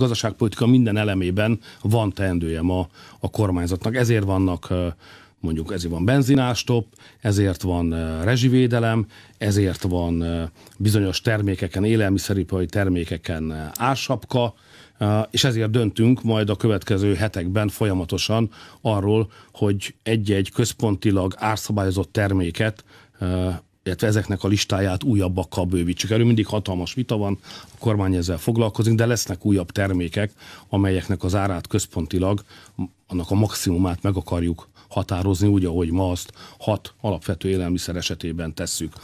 gazdaságpolitika minden elemében van teendője ma a kormányzatnak. Ezért vannak mondjuk ezért van benzinástop, ezért van rezsivédelem, ezért van bizonyos termékeken, élelmiszeripari termékeken ásapka, és ezért döntünk majd a következő hetekben folyamatosan arról, hogy egy-egy központilag árszabályozott terméket illetve ezeknek a listáját újabbakkal bővítsük. Erről mindig hatalmas vita van, a kormány ezzel foglalkozik, de lesznek újabb termékek, amelyeknek az árát központilag annak a maximumát meg akarjuk határozni, úgy, ahogy ma azt hat alapvető élelmiszer esetében tesszük.